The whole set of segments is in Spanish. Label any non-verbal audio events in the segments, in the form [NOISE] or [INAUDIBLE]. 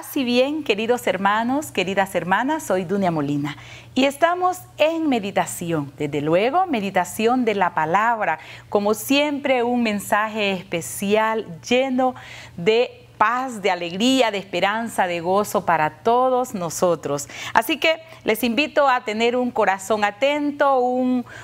Así bien, queridos hermanos, queridas hermanas, soy Dunia Molina y estamos en meditación, desde luego, meditación de la palabra, como siempre un mensaje especial lleno de paz, de alegría, de esperanza, de gozo para todos nosotros. Así que les invito a tener un corazón atento,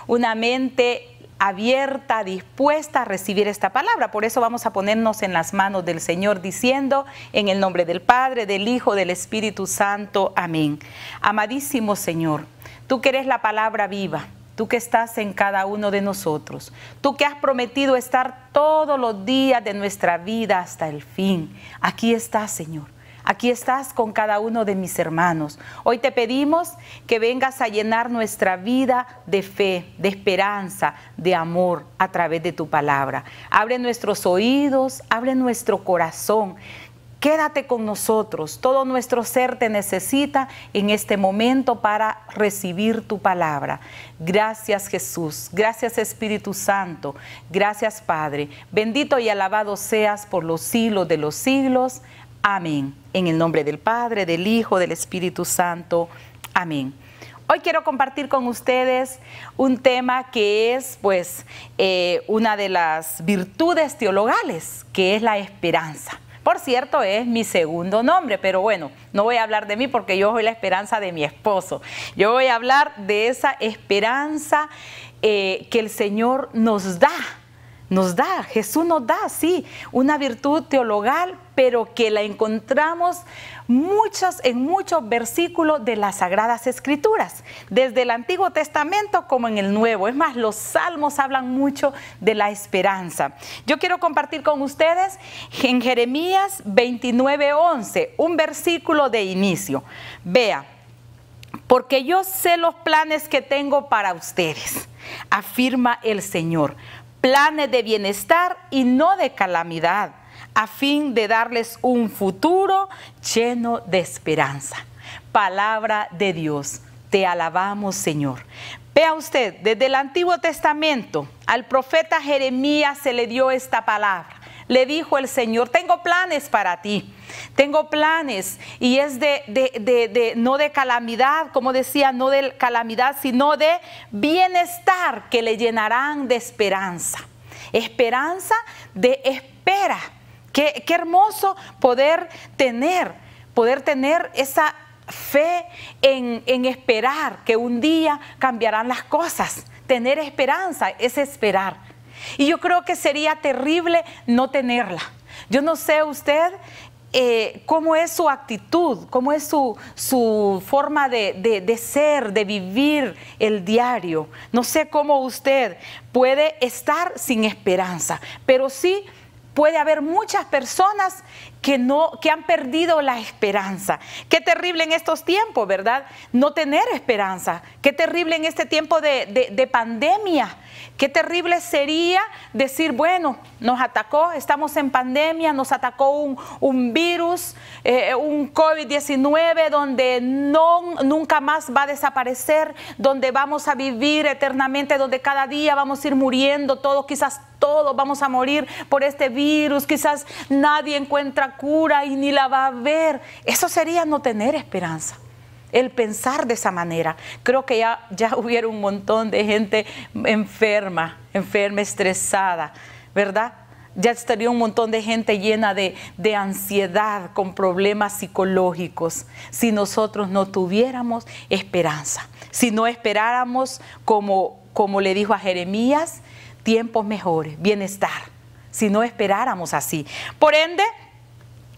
una mente abierta, dispuesta a recibir esta palabra. Por eso vamos a ponernos en las manos del Señor diciendo, en el nombre del Padre, del Hijo, del Espíritu Santo, amén. Amadísimo Señor, tú que eres la palabra viva, tú que estás en cada uno de nosotros, tú que has prometido estar todos los días de nuestra vida hasta el fin. Aquí estás, Señor. Aquí estás con cada uno de mis hermanos. Hoy te pedimos que vengas a llenar nuestra vida de fe, de esperanza, de amor a través de tu palabra. Abre nuestros oídos, abre nuestro corazón. Quédate con nosotros, todo nuestro ser te necesita en este momento para recibir tu palabra. Gracias Jesús, gracias Espíritu Santo, gracias Padre. Bendito y alabado seas por los siglos de los siglos. Amén. En el nombre del Padre, del Hijo, del Espíritu Santo. Amén. Hoy quiero compartir con ustedes un tema que es pues eh, una de las virtudes teologales, que es la esperanza. Por cierto, es mi segundo nombre, pero bueno, no voy a hablar de mí porque yo soy la esperanza de mi esposo. Yo voy a hablar de esa esperanza eh, que el Señor nos da nos da, Jesús nos da, sí, una virtud teologal, pero que la encontramos muchos, en muchos versículos de las Sagradas Escrituras, desde el Antiguo Testamento como en el Nuevo. Es más, los salmos hablan mucho de la esperanza. Yo quiero compartir con ustedes en Jeremías 11, un versículo de inicio. Vea, porque yo sé los planes que tengo para ustedes, afirma el Señor planes de bienestar y no de calamidad, a fin de darles un futuro lleno de esperanza. Palabra de Dios, te alabamos Señor. Vea usted, desde el Antiguo Testamento al profeta Jeremías se le dio esta palabra. Le dijo el Señor, tengo planes para ti, tengo planes y es de, no de calamidad, como decía, no de calamidad, sino de bienestar que le llenarán de esperanza. Esperanza de espera. Qué, hermoso poder tener, poder tener esa fe en, en esperar que un día cambiarán las cosas. Tener esperanza es esperar. Y yo creo que sería terrible no tenerla. Yo no sé usted eh, cómo es su actitud, cómo es su, su forma de, de, ser, de vivir el diario. No sé cómo usted puede estar sin esperanza, pero sí puede haber muchas personas que no que han perdido la esperanza. Qué terrible en estos tiempos, ¿verdad? No tener esperanza. Qué terrible en este tiempo de, pandemia. Qué terrible sería decir, bueno, nos atacó, estamos en pandemia, nos atacó un, virus, eh, un COVID-19 donde no, nunca más va a desaparecer, donde vamos a vivir eternamente, donde cada día vamos a ir muriendo todos, quizás todos vamos a morir por este virus, quizás nadie encuentra cura y ni la va a ver. Eso sería no tener esperanza. El pensar de esa manera. Creo que ya, ya [LAUGHS] hubiera un montón de gente enferma, enferma, estresada, ¿verdad? Ya estaría un montón de gente llena de, de ansiedad, con problemas psicológicos, si nosotros no tuviéramos esperanza, si no esperáramos como, como le dijo a Jeremías, tiempos mejores, bienestar, si no esperáramos así. Por ende,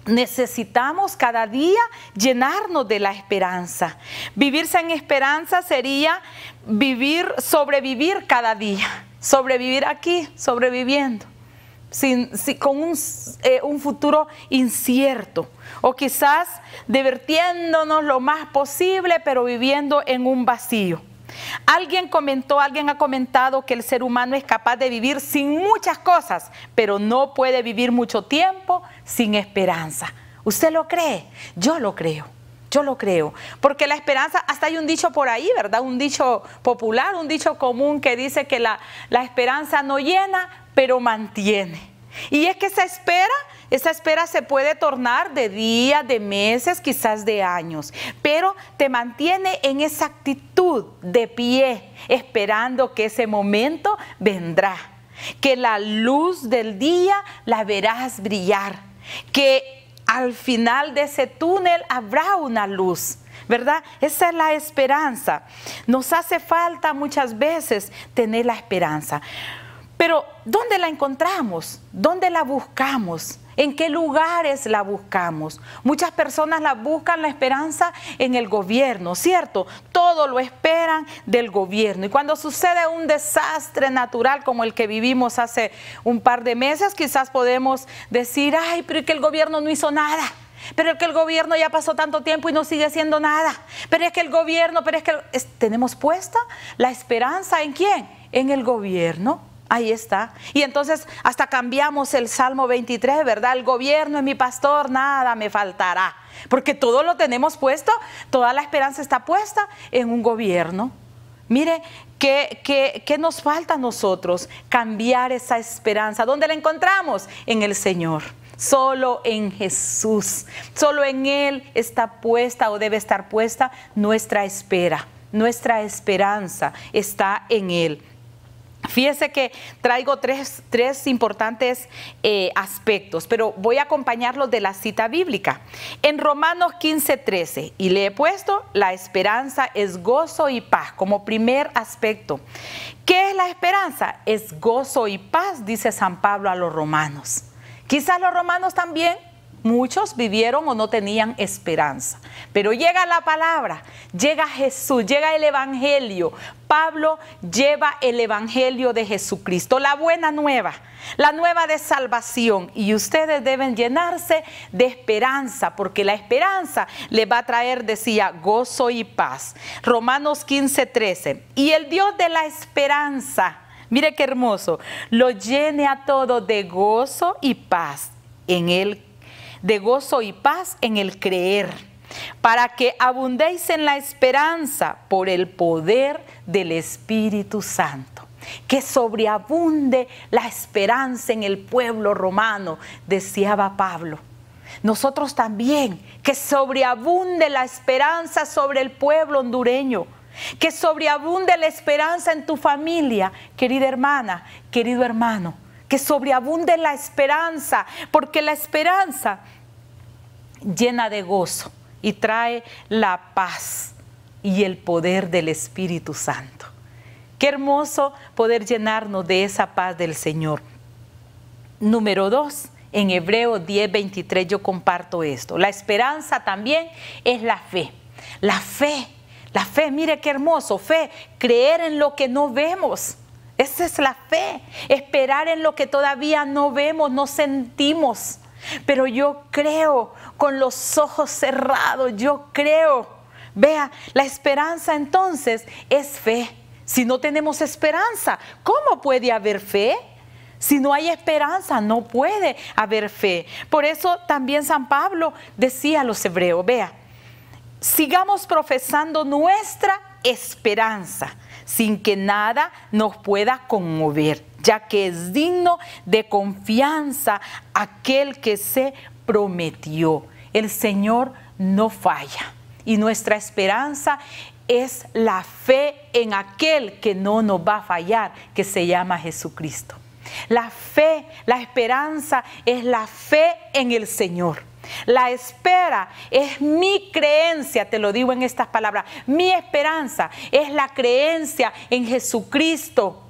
Necesitamos cada día llenarnos de la esperanza. Vivir sin esperanza sería vivir, sobrevivir cada día. Sobrevivir aquí, sobreviviendo. con un, eh, un, futuro incierto o quizás divirtiéndonos lo más posible pero viviendo en un vacío. Alguien comentó, alguien ha comentado que el ser humano es capaz de vivir sin muchas cosas, pero no puede vivir mucho tiempo sin esperanza. ¿Usted lo cree? Yo lo creo. Yo lo creo, porque la esperanza, hasta hay un dicho por ahí, ¿verdad? Un dicho popular, un dicho común que dice que la, esperanza no llena, pero mantiene. Y es que se espera esa espera se puede tornar de días, de meses, quizás de años, pero te mantiene en esa actitud de pie, esperando que ese momento vendrá, que la luz del día la verás brillar, que al final de ese túnel habrá una luz. ¿verdad? Esa es la esperanza. Nos hace falta muchas veces tener la esperanza. Pero ¿dónde la encontramos? ¿Dónde la buscamos? en qué lugares la buscamos. Muchas personas la buscan la esperanza en el gobierno, ¿cierto? Todo lo esperan del gobierno. Y cuando sucede un desastre natural como el que vivimos hace un par de meses, quizás podemos decir, ay, pero es que el gobierno no hizo nada. Pero es que el gobierno ya pasó tanto tiempo y no sigue haciendo nada. Pero es que el gobierno, pero es que tenemos puesta la esperanza en quién? En el gobierno. Ahí está. Y entonces hasta cambiamos el Salmo 23, ¿verdad? El gobierno es mi pastor, nada me faltará. Porque todo lo tenemos puesto, toda la esperanza está puesta en un gobierno. Mire, ¿qué, qué nos falta a nosotros? Cambiar esa esperanza. ¿Dónde la encontramos? En el Señor solo en Jesús. Solo en Él está puesta o debe estar puesta nuestra espera. Nuestra esperanza está en Él. Fíjese que traigo tres, tres importantes eh, aspectos, pero voy a acompañarlos de la cita bíblica. En Romanos 15, 13, y le he puesto, la esperanza es gozo y paz como primer aspecto. ¿Qué es la esperanza? Es gozo y paz, dice San Pablo a los romanos. Quizás los romanos también Muchos vivieron o no tenían esperanza. Pero llega la palabra llega Jesús, llega el Evangelio. Pablo lleva el Evangelio de Jesucristo, la buena nueva, la nueva de salvación. Y ustedes deben llenarse de esperanza, porque la esperanza le va a traer, decía, gozo y paz. Romanos 15, 13. Y el Dios de la esperanza, mire qué hermoso, lo llene a todo de gozo y paz en él, de gozo y paz en el creer para que abundéis en la esperanza por el poder del Espíritu Santo. Que sobreabunde la esperanza en el pueblo romano, deseaba Pablo. Nosotros también, que sobreabunde la esperanza sobre el pueblo hondureño, que sobreabunde la esperanza en tu familia, querida hermana, querido hermano, que sobreabunde la esperanza, porque la esperanza llena de gozo y trae la paz y el poder del Espíritu Santo. Qué hermoso poder llenarnos de esa paz del Señor. Número dos, en Hebreo 10, 23 yo comparto esto. La esperanza también es la fe. La fe, la fe, mire qué hermoso, fe, creer en lo que no vemos. Esa es la fe, esperar en lo que todavía no vemos, no sentimos. Pero yo creo con los ojos cerrados, yo creo. Vea, la esperanza entonces es fe. Si no tenemos esperanza, ¿cómo puede haber fe? Si no hay esperanza, no puede haber fe. Por eso también San Pablo decía a los hebreos, vea, sigamos profesando nuestra esperanza sin que nada nos pueda conmover ya que es digno de confianza aquel que se prometió. El Señor no falla y nuestra esperanza es la fe en aquel que no nos va a fallar, que se llama Jesucristo. La fe, la esperanza es la fe en el Señor. La espera es mi creencia, te lo digo en estas palabras, mi esperanza es la creencia en Jesucristo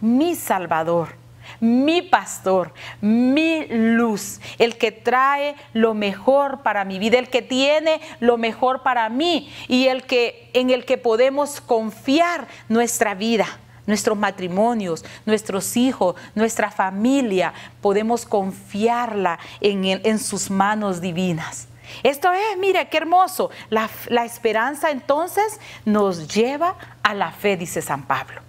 mi Salvador, mi pastor, mi luz, el que trae lo mejor para mi vida, el que tiene lo mejor para mí y el que en el que podemos confiar nuestra vida, nuestros matrimonios, nuestros hijos, nuestra familia, podemos confiarla en, sus manos divinas. Esto es, mire, qué hermoso. la esperanza entonces nos lleva a la fe, dice San Pablo.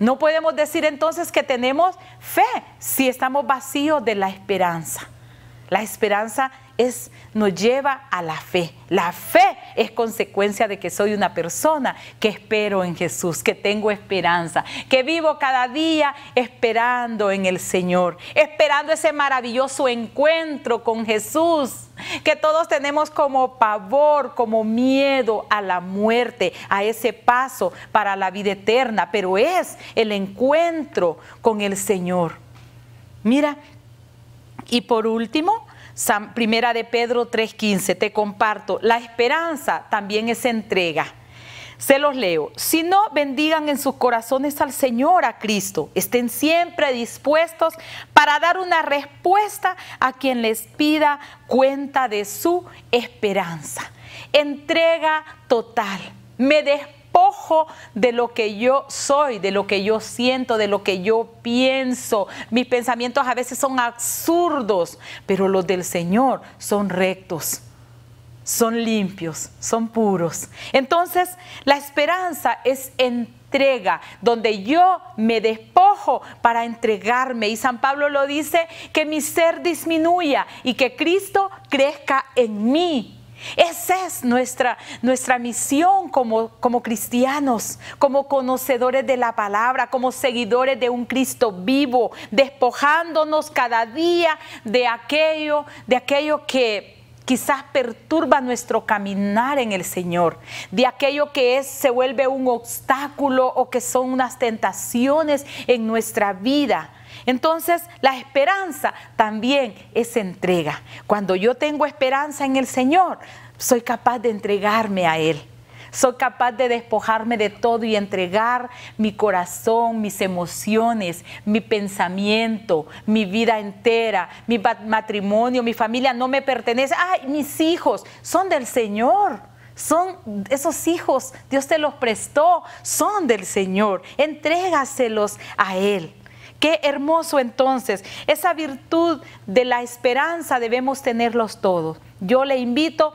No podemos decir entonces que tenemos fe si estamos vacíos de la esperanza. La esperanza es, nos lleva a la fe. La fe es consecuencia de que soy una persona que espero en Jesús, que tengo esperanza, que vivo cada día esperando en el Señor, esperando ese maravilloso encuentro con Jesús, que todos tenemos como pavor, como miedo a la muerte, a ese paso para la vida eterna, pero es el encuentro con el Señor. Mira y por último, Primera de Pedro 3.15, te comparto, la esperanza también es entrega. Se los leo. Si no, bendigan en sus corazones al Señor, a Cristo. Estén siempre dispuestos para dar una respuesta a quien les pida cuenta de su esperanza. Entrega total. Me despido despojo de lo que yo soy, de lo que yo siento, de lo que yo pienso. Mis pensamientos a veces son absurdos, pero los del Señor son rectos son limpios, son puros. Entonces, la esperanza es entrega, donde yo me despojo para entregarme. Y San Pablo lo dice, que mi ser disminuya y que Cristo crezca en mí. Esa es nuestra, misión como, como, cristianos, como conocedores de la palabra, como seguidores de un Cristo vivo, despojándonos cada día de aquello, de aquello que quizás perturba nuestro caminar en el Señor, de aquello que es, se vuelve un obstáculo o que son unas tentaciones en nuestra vida entonces, la esperanza también es entrega. Cuando yo tengo esperanza en el Señor, soy capaz de entregarme a Él. Soy capaz de despojarme de todo y entregar mi corazón, mis emociones, mi pensamiento, mi vida entera, mi matrimonio, mi familia no me pertenece. Ay, mis hijos son del Señor. Son esos hijos, Dios te los prestó, son del Señor. Entrégaselos a Él. Qué hermoso entonces. Esa virtud de la esperanza debemos tenerlos todos. Yo le invito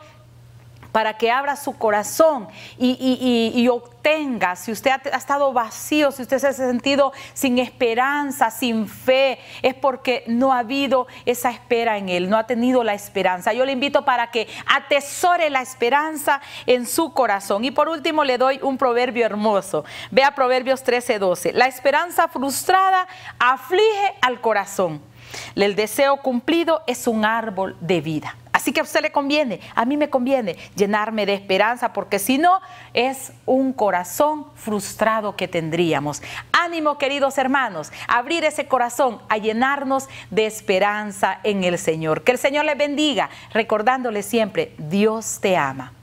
para que abra su corazón y, obtenga, si usted ha, estado vacío, si usted se ha sentido sin esperanza, sin fe, es porque no ha habido esa espera en Él, no ha tenido la esperanza. Yo le invito para que atesore la esperanza en su corazón. Y por último le doy un proverbio hermoso. Vea Proverbios 13, 12. La esperanza frustrada aflige al corazón. El deseo cumplido es un árbol de vida. Así que a usted le conviene, a mí me conviene llenarme de esperanza, porque si no, es un corazón frustrado que tendríamos. Ánimo, queridos hermanos, abrir ese corazón, a llenarnos de esperanza en el Señor. Que el Señor les bendiga, recordándole siempre, Dios te ama.